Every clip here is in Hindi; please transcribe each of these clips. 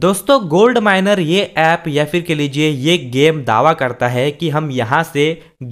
दोस्तों गोल्ड माइनर ये ऐप या फिर कह लीजिए ये गेम दावा करता है कि हम यहाँ से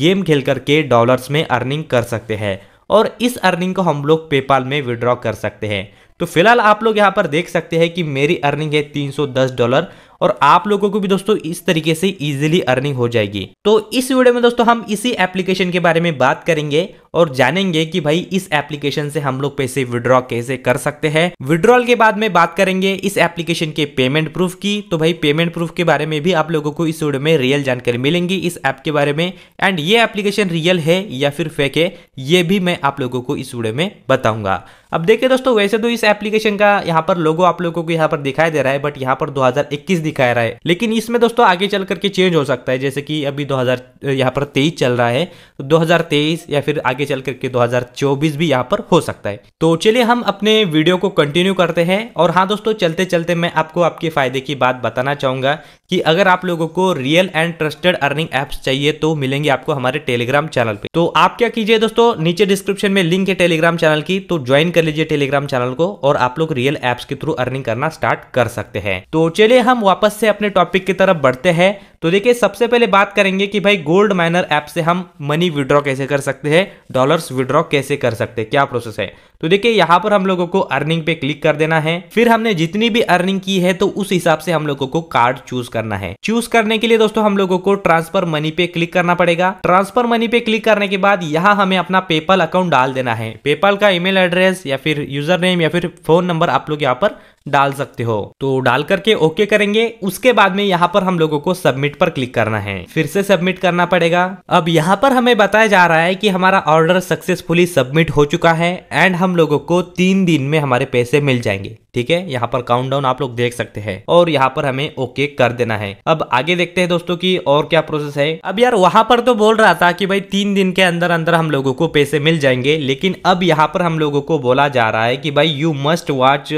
गेम खेल करके डॉलर्स में अर्निंग कर सकते हैं और इस अर्निंग को हम लोग पेपाल में विड्रॉ कर सकते हैं तो फिलहाल आप लोग यहाँ पर देख सकते हैं कि मेरी अर्निंग है 310 डॉलर और आप लोगों को भी दोस्तों इस तरीके से इजीली अर्निंग हो जाएगी तो इस वीडियो में दोस्तों हम इसी एप्लीकेशन के बारे में बात करेंगे और जानेंगे कि भाई इस एप्लीकेशन से हम लोग पैसे विड्रॉ कैसे कर सकते हैं विड्रॉल के बाद में बात करेंगे इस एप्लीकेशन के पेमेंट प्रूफ की तो भाई पेमेंट प्रूफ के बारे में भी आप लोगों को इस वीडियो में रियल जानकारी मिलेंगी इस ऐप के बारे में एंड ये एप्लीकेशन रियल है या फिर फेक है ये भी मैं आप लोगों को इस वीडियो में बताऊंगा अब देखिए दोस्तों वैसे तो इस एप्लीकेशन का यहाँ पर लोगो आप लोगों को यहाँ पर दिखाई दे रहा है बट यहाँ पर 2021 दिखा रहा है लेकिन इसमें दोस्तों आगे चल करके चेंज हो सकता है जैसे कि अभी 2000 यहाँ पर 23 चल रहा है तो 2023 या फिर आगे चल करके 2024 भी यहाँ पर हो सकता है तो चलिए हम अपने वीडियो को कंटिन्यू करते हैं और हाँ दोस्तों चलते चलते मैं आपको आपके फायदे की बात बताना चाहूंगा कि अगर आप लोगों को real and trusted earning apps चाहिए तो मिलेंगे आपको हमारे टेलीग्राम चैनल पे तो आप क्या कीजिए दोस्तों नीचे डिस्क्रिप्शन में लिंक है टेलीग्राम चैनल की तो ज्वाइन कर लीजिए टेलीग्राम चैनल को और आप लोग रियल एप्स के थ्रू अर्निंग करना स्टार्ट कर सकते हैं तो चलिए हम वापस वापस से अपने टॉपिक की तरफ बढ़ते हैं तो देखिए सबसे पहले बात करेंगे कि भाई गोल्ड माइनर ऐप से हम मनी विड्रॉ कैसे कर सकते हैं डॉलर्स विड्रॉ कैसे कर सकते हैं क्या प्रोसेस है तो देखिए यहाँ पर हम लोगों को अर्निंग पे क्लिक कर देना है फिर हमने जितनी भी अर्निंग की है तो उस हिसाब से हम लोगों को कार्ड चूज करना है चूज करने के लिए दोस्तों हम लोगों को ट्रांसफर मनी पे क्लिक करना पड़ेगा ट्रांसफर मनी पे क्लिक करने के बाद यहाँ हमें अपना पेपल अकाउंट डाल देना है पेपल का ईमेल एड्रेस या फिर यूजर नेम या फिर फोन नंबर आप लोग यहाँ पर डाल सकते हो तो डाल करके ओके करेंगे उसके बाद में यहाँ पर हम लोगों को सबमिट सबमिट पर क्लिक करना है फिर से सबमिट करना पड़ेगा अब यहाँ पर हमें बताया जा रहा है कि हमारा ऑर्डर सक्सेसफुली सबमिट हो चुका है एंड हम लोगों को तीन दिन में हमारे पैसे मिल जाएंगे ठीक है यहाँ पर काउंट आप लोग देख सकते हैं और यहाँ पर हमें ओके कर देना है अब आगे देखते हैं दोस्तों की और क्या प्रोसेस है अब यार वहां पर तो बोल रहा था कि भाई तीन दिन के अंदर अंदर हम लोगों को पैसे मिल जाएंगे लेकिन अब यहाँ पर हम लोगों को बोला जा रहा है कि भाई you must watch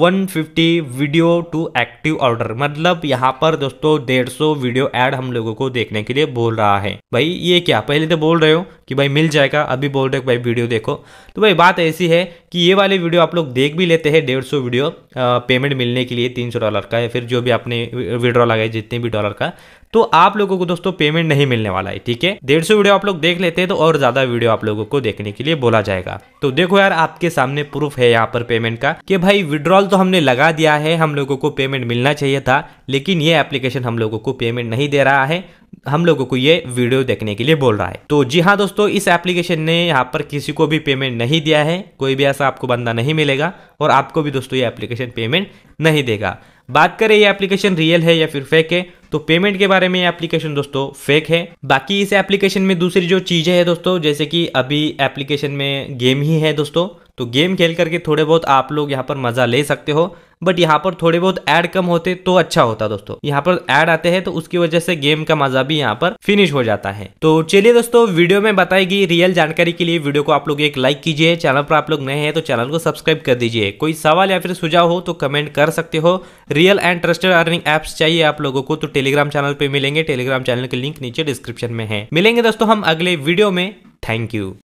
one fifty video to active order मतलब यहाँ पर दोस्तों डेढ़ सौ वीडियो एड हम लोगों को देखने के लिए बोल रहा है भाई ये क्या पहले तो बोल रहे हो कि भाई मिल जाएगा अभी बोल रहे भाई वीडियो देखो तो भाई बात ऐसी है कि ये वाले वीडियो आप लोग देख भी लेते हैं डेढ़ सौ वीडियो पेमेंट मिलने के लिए तीन सौ डॉलर का या फिर जो भी आपने विड्रॉ लगाए जितने भी डॉलर का तो आप लोगों को दोस्तों पेमेंट नहीं मिलने वाला है ठीक है डेढ़ सौ वीडियो आप लोग देख लेते हैं तो और ज़्यादा वीडियो आप लोगों को देखने के लिए बोला जाएगा तो देखो यार आपके सामने प्रूफ है यहाँ पर पेमेंट का कि भाई विड्रॉल तो हमने लगा दिया है हम लोगों को पेमेंट मिलना चाहिए था लेकिन ये एप्लीकेशन हम लोगों को पेमेंट नहीं दे रहा है हम लोगों को ये वीडियो देखने के लिए बोल रहा है तो जी हाँ दोस्तों इस एप्लीकेशन ने यहाँ पर किसी को भी पेमेंट नहीं दिया है कोई भी ऐसा आपको बंदा नहीं मिलेगा और आपको भी दोस्तों ये एप्लीकेशन पेमेंट नहीं देगा बात करें ये एप्लीकेशन रियल है या फिर फेक है तो पेमेंट के बारे में ये एप्लीकेशन दोस्तों फेक है बाकी इस एप्लीकेशन में दूसरी जो चीज़ें हैं दोस्तों जैसे कि अभी एप्लीकेशन में गेम ही है दोस्तों तो गेम खेल करके थोड़े बहुत आप लोग यहाँ पर मज़ा ले सकते हो बट यहाँ पर थोड़े बहुत एड कम होते तो अच्छा होता दोस्तों यहाँ पर एड आते हैं तो उसकी वजह से गेम का मजा भी यहाँ पर फिनिश हो जाता है तो चलिए दोस्तों वीडियो में बताई गई रियल जानकारी के लिए वीडियो को आप लोग एक लाइक कीजिए चैनल पर आप लोग नए हैं तो चैनल को सब्सक्राइब कर दीजिए कोई सवाल या फिर सुझाव हो तो कमेंट कर सकते हो real and trusted earning apps चाहिए आप लोगों को तो टेलीग्राम चैनल पर मिलेंगे टेलीग्राम चैनल के लिंक नीचे डिस्क्रिप्शन में है मिलेंगे दोस्तों हम अगले वीडियो में थैंक यू